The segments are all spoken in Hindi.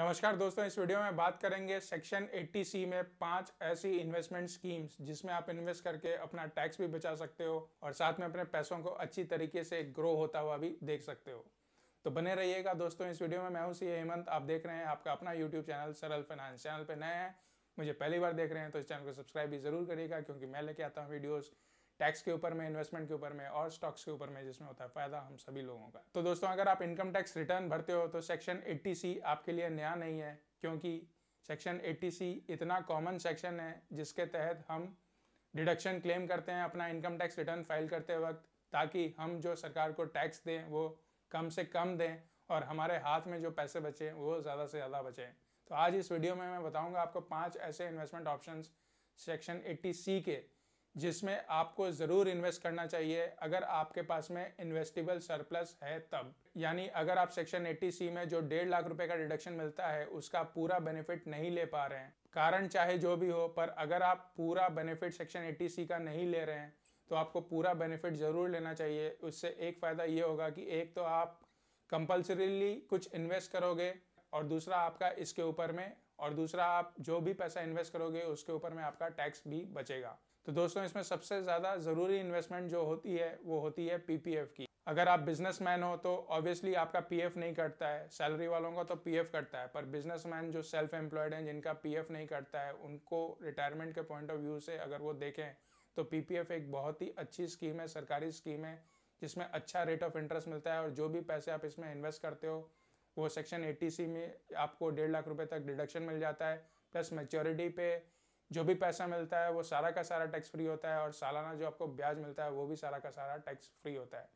नमस्कार दोस्तों इस वीडियो में बात करेंगे सेक्शन 80 सी में पांच ऐसी इन्वेस्टमेंट स्कीम्स जिसमें आप इन्वेस्ट करके अपना टैक्स भी बचा सकते हो और साथ में अपने पैसों को अच्छी तरीके से ग्रो होता हुआ भी देख सकते हो तो बने रहिएगा दोस्तों इस वीडियो में मैं हूं सी हेमंत आप देख रहे हैं आपका अपना YouTube channel Saral finance channel पर नए हैं मुझे पहली बार देख रहे हैं तो इस चैनल को सब्सक्राइब भी जरूर करिएगा क्योंकि मैं लेके आता हूँ वीडियोज़ टैक्स के ऊपर में इन्वेस्टमेंट के ऊपर में और स्टॉक्स के ऊपर में जिसमें होता है फायदा हम सभी लोगों का तो दोस्तों अगर आप इनकम टैक्स रिटर्न भरते हो तो सेक्शन एट्टी सी आपके लिए नया नहीं है क्योंकि सेक्शन एट्टी सी इतना कॉमन सेक्शन है जिसके तहत हम डिडक्शन क्लेम करते हैं अपना इनकम टैक्स रिटर्न फाइल करते वक्त ताकि हम जो सरकार को टैक्स दें वो कम से कम दें और हमारे हाथ में जो पैसे बचे वो ज़्यादा से ज़्यादा बचें तो आज इस वीडियो में मैं बताऊंगा आपको पांच ऐसे investment options section eighty C के जिसमें आपको ज़रूर इन्वेस्ट करना चाहिए अगर आपके पास में इन्वेस्टेबल सरप्लस है तब यानी अगर आप सेक्शन 80 सी में जो डेढ़ लाख रुपए का डिडक्शन मिलता है उसका पूरा बेनिफिट नहीं ले पा रहे हैं कारण चाहे जो भी हो पर अगर आप पूरा बेनिफिट सेक्शन 80 सी का नहीं ले रहे हैं तो आपको पूरा बेनिफिट ज़रूर लेना चाहिए उससे एक फ़ायदा ये होगा कि एक तो आप कंपल्सरीली कुछ इन्वेस्ट करोगे और दूसरा आपका इसके ऊपर में और दूसरा आप जो भी पैसा इन्वेस्ट करोगे उसके ऊपर में आपका टैक्स भी बचेगा तो दोस्तों इसमें सबसे ज़्यादा ज़रूरी इन्वेस्टमेंट जो होती है वो होती है पीपीएफ की अगर आप बिजनेसमैन हो तो ऑब्वियसली आपका पीएफ नहीं कटता है सैलरी वालों का तो पीएफ कटता है पर बिजनेसमैन जो सेल्फ एम्प्लॉयड हैं जिनका पीएफ नहीं कटता है उनको रिटायरमेंट के पॉइंट ऑफ व्यू से अगर वो देखें तो पीपीएफ एक बहुत ही अच्छी स्कीम है सरकारी स्कीम है जिसमें अच्छा रेट ऑफ इंटरेस्ट मिलता है और जो भी पैसे आप इसमें इन्वेस्ट करते हो वो सेक्शन एटी में आपको डेढ़ लाख रुपये तक डिडक्शन मिल जाता है प्लस मेच्योरिटी पे जो भी पैसा मिलता है वो सारा का सारा टैक्स फ्री होता है और सालाना जो आपको ब्याज मिलता है वो भी सारा का सारा टैक्स फ्री होता है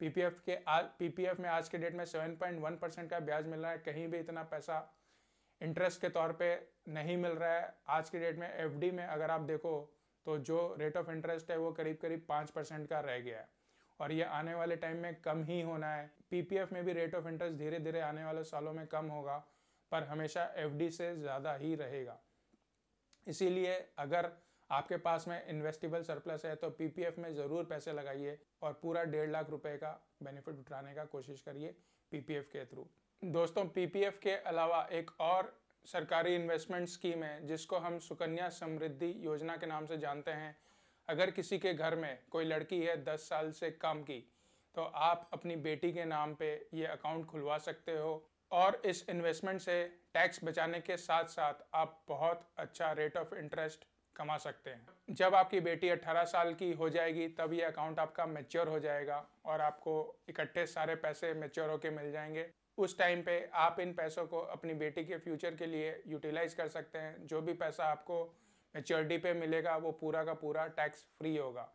पीपीएफ के आज पीपीएफ में आज के डेट में सेवन पॉइंट वन परसेंट का ब्याज मिल रहा है कहीं भी इतना पैसा इंटरेस्ट के तौर पे नहीं मिल रहा है आज के डेट में एफ में अगर आप देखो तो जो रेट ऑफ इंटरेस्ट है वो करीब करीब पाँच परसेंट का रह गया है और ये आने वाले टाइम में कम ही होना है पीपीएफ में भी रेट ऑफ इंटरेस्ट धीरे धीरे आने वाले सालों में कम होगा पर हमेशा एफ से ज़्यादा ही रहेगा इसीलिए अगर आपके पास में इन्वेस्टेबल सरप्लस है तो पीपीएफ में ज़रूर पैसे लगाइए और पूरा डेढ़ लाख रुपए का बेनिफिट उठाने का कोशिश करिए पीपीएफ के थ्रू दोस्तों पीपीएफ के अलावा एक और सरकारी इन्वेस्टमेंट स्कीम है जिसको हम सुकन्या समृद्धि योजना के नाम से जानते हैं अगर किसी के घर में कोई लड़की है दस साल से कम की तो आप अपनी बेटी के नाम पे ये अकाउंट खुलवा सकते हो और इस इन्वेस्टमेंट से टैक्स बचाने के साथ साथ आप बहुत अच्छा रेट ऑफ इंटरेस्ट कमा सकते हैं जब आपकी बेटी 18 साल की हो जाएगी तब ये अकाउंट आपका मेच्योर हो जाएगा और आपको इकट्ठे सारे पैसे मेच्योर होके मिल जाएंगे उस टाइम पे आप इन पैसों को अपनी बेटी के फ्यूचर के लिए यूटिलाइज कर सकते हैं जो भी पैसा आपको मेच्योरिटी पे मिलेगा वो पूरा का पूरा टैक्स फ्री होगा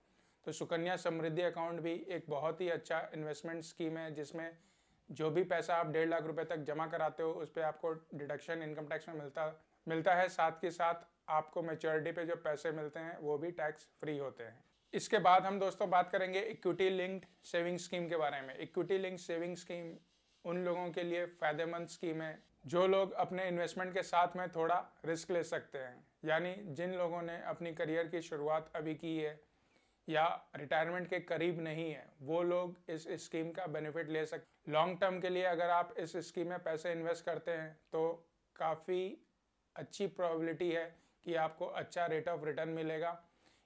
तो सुकन्या समृद्धि अकाउंट भी एक बहुत ही अच्छा इन्वेस्टमेंट स्कीम है जिसमें जो भी पैसा आप डेढ़ लाख रुपए तक जमा कराते हो उस पर आपको डिडक्शन इनकम टैक्स में मिलता मिलता है साथ के साथ आपको मेच्योरिटी पे जो पैसे मिलते हैं वो भी टैक्स फ्री होते हैं इसके बाद हम दोस्तों बात करेंगे इक्विटी लिंक्ड सेविंग स्कीम के बारे में इक्विटी लिंक्ड सेविंग स्कीम उन लोगों के लिए फ़ायदेमंद स्कीम है जो लोग अपने इन्वेस्टमेंट के साथ में थोड़ा रिस्क ले सकते हैं यानी जिन लोगों ने अपनी करियर की शुरुआत अभी की है या रिटायरमेंट के करीब नहीं है वो लोग इस स्कीम का बेनिफिट ले सकते लॉन्ग टर्म के लिए अगर आप इस स्कीम में पैसे इन्वेस्ट करते हैं तो काफ़ी अच्छी प्रोबेबिलिटी है कि आपको अच्छा रेट ऑफ रिटर्न मिलेगा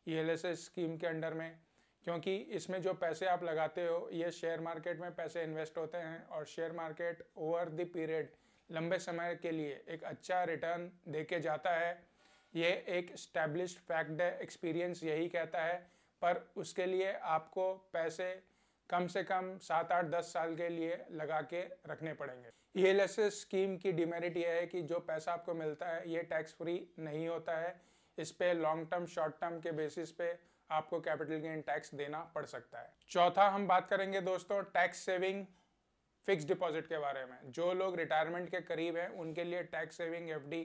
ई e स्कीम के अंडर में क्योंकि इसमें जो पैसे आप लगाते हो ये शेयर मार्केट में पैसे इन्वेस्ट होते हैं और share market over the period लंबे समय के लिए एक अच्छा रिटर्न दे के जाता है ये एक स्टैब्लिश फैक्ट है एक्सपीरियंस यही कहता है पर उसके लिए आपको पैसे कम से कम सात आठ दस साल के लिए लगा के रखने पड़ेंगे E L S S scheme की डिमेरिट यह है कि जो पैसा आपको मिलता है ये टैक्स फ्री नहीं होता है इस पर लॉन्ग टर्म शॉर्ट टर्म के बेसिस पे आपको कैपिटल गेन टैक्स देना पड़ सकता है चौथा हम बात करेंगे दोस्तों टैक्स सेविंग फिक्स डिपॉजिट के बारे में जो लोग रिटायरमेंट के करीब हैं उनके लिए टैक्स सेविंग एफडी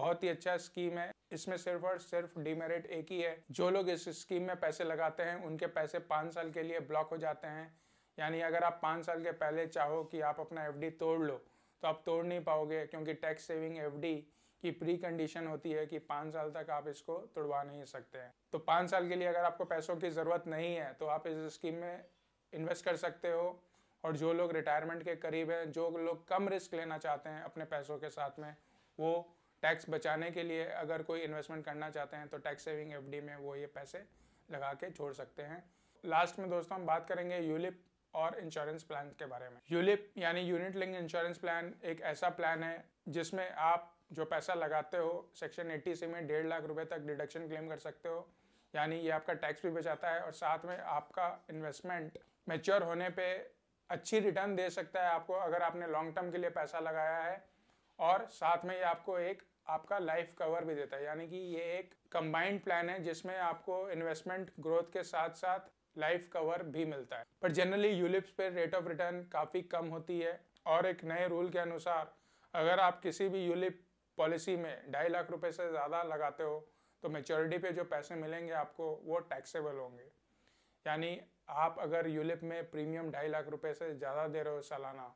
बहुत ही अच्छा स्कीम है इसमें सिर्फ और सिर्फ डीमेरिट एक ही है जो लोग इस स्कीम में पैसे लगाते हैं उनके पैसे पाँच साल के लिए ब्लॉक हो जाते हैं यानी अगर आप पाँच साल के पहले चाहो कि आप अपना एफ तोड़ लो तो आप तोड़ नहीं पाओगे क्योंकि टैक्स सेविंग एफ की प्री कंडीशन होती है कि पाँच साल तक आप इसको तोड़वा नहीं सकते हैं तो पाँच साल के लिए अगर आपको पैसों की ज़रूरत नहीं है तो आप इस स्कीम में इन्वेस्ट कर सकते हो और जो लोग रिटायरमेंट के करीब हैं जो लोग कम रिस्क लेना चाहते हैं अपने पैसों के साथ में वो टैक्स बचाने के लिए अगर कोई इन्वेस्टमेंट करना चाहते हैं तो टैक्स सेविंग एफ में वो ये पैसे लगा के छोड़ सकते हैं लास्ट में दोस्तों हम बात करेंगे यूलिप और इंश्योरेंस प्लान के बारे में यूलिप यानी यूनिट लिंक इंश्योरेंस प्लान एक ऐसा प्लान है जिसमें आप जो पैसा लगाते हो सेक्शन एट्टी सी में डेढ़ लाख रुपए तक डिडक्शन क्लेम कर सकते हो यानी ये आपका टैक्स भी बचाता है और साथ में आपका इन्वेस्टमेंट मेच्योर होने पे अच्छी रिटर्न दे सकता है आपको अगर आपने लॉन्ग टर्म के लिए पैसा लगाया है और साथ में ये आपको एक आपका लाइफ कवर भी देता है यानी कि ये एक कंबाइंड प्लान है जिसमें आपको इन्वेस्टमेंट ग्रोथ के साथ साथ लाइफ कवर भी मिलता है पर जनरली यूलिप्स पे रेट ऑफ रिटर्न काफ़ी कम होती है और एक नए रूल के अनुसार अगर आप किसी भी यूलिप पॉलिसी में ढाई लाख रुपए से ज़्यादा लगाते हो तो मेच्योरिटी पे जो पैसे मिलेंगे आपको वो टैक्सेबल होंगे यानी आप अगर यूलिप में प्रीमियम ढाई लाख रुपए से ज़्यादा दे रहे हो सालाना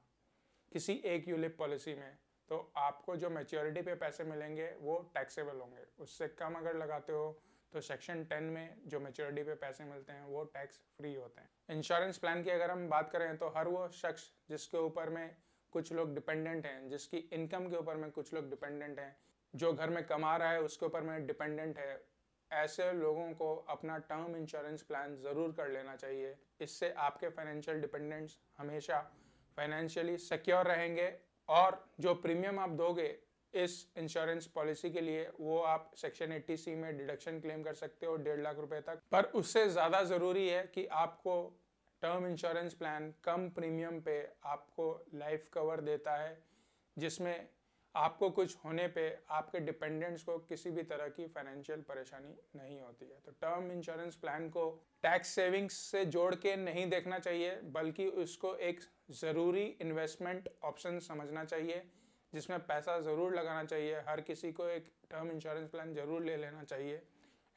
किसी एक यूलिप पॉलिसी में तो आपको जो मेच्योरिटी पे पैसे मिलेंगे वो टैक्सेबल होंगे उससे कम अगर लगाते हो तो सेक्शन टेन में जो मेच्योरिटी पे पैसे मिलते हैं वो टैक्स फ्री होते हैं इंश्योरेंस प्लान की अगर हम बात करें तो हर वो शख्स जिसके ऊपर में कुछ लोग डिपेंडेंट हैं जिसकी इनकम के ऊपर में कुछ लोग डिपेंडेंट हैं जो घर में कमा रहा है उसके ऊपर में डिपेंडेंट है ऐसे लोगों को अपना टर्म इंश्योरेंस प्लान ज़रूर कर लेना चाहिए इससे आपके फाइनेंशियल डिपेंडेंट्स हमेशा फाइनेंशियली सिक्योर रहेंगे और जो प्रीमियम आप दोगे इस इंश्योरेंस पॉलिसी के लिए वो आप सेक्शन 80 सी में डिडक्शन क्लेम कर सकते हो डेढ़ लाख रुपए तक पर उससे ज़्यादा ज़रूरी है कि आपको टर्म इंश्योरेंस प्लान कम प्रीमियम पे आपको लाइफ कवर देता है जिसमें आपको कुछ होने पे आपके डिपेंडेंट्स को किसी भी तरह की फाइनेंशियल परेशानी नहीं होती है तो टर्म इंश्योरेंस प्लान को टैक्स सेविंग्स से जोड़ के नहीं देखना चाहिए बल्कि उसको एक ज़रूरी इन्वेस्टमेंट ऑप्शन समझना चाहिए जिसमें पैसा ज़रूर लगाना चाहिए हर किसी को एक टर्म इंश्योरेंस प्लान ज़रूर ले लेना चाहिए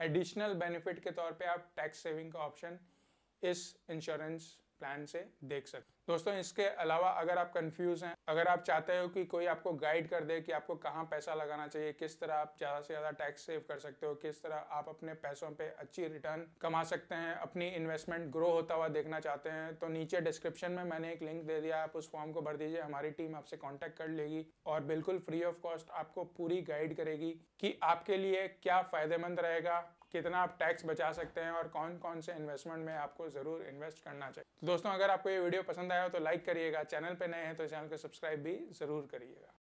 एडिशनल बेनिफिट के तौर पे आप टैक्स सेविंग का ऑप्शन इस इंश्योरेंस प्लान से देख सकते दोस्तों इसके अलावा अगर आप कंफ्यूज हैं अगर आप चाहते हो कि कोई आपको गाइड कर दे कि आपको कहाँ पैसा लगाना चाहिए किस तरह आप ज़्यादा से ज़्यादा टैक्स सेव कर सकते हो किस तरह आप अपने पैसों पे अच्छी रिटर्न कमा सकते हैं अपनी इन्वेस्टमेंट ग्रो होता हुआ देखना चाहते हैं तो नीचे डिस्क्रिप्शन में मैंने एक लिंक दे दिया आप उस फॉर्म को भर दीजिए हमारी टीम आपसे कॉन्टेक्ट कर लेगी और बिल्कुल फ्री ऑफ कॉस्ट आपको पूरी गाइड करेगी कि आपके लिए क्या फ़ायदेमंद रहेगा कितना आप टैक्स बचा सकते हैं और कौन कौन से इन्वेस्टमेंट में आपको ज़रूर इन्वेस्ट करना चाहिए तो दोस्तों अगर आपको ये वीडियो पसंद आया हो तो लाइक करिएगा चैनल पर नए हैं तो चैनल को सब्सक्राइब भी ज़रूर करिएगा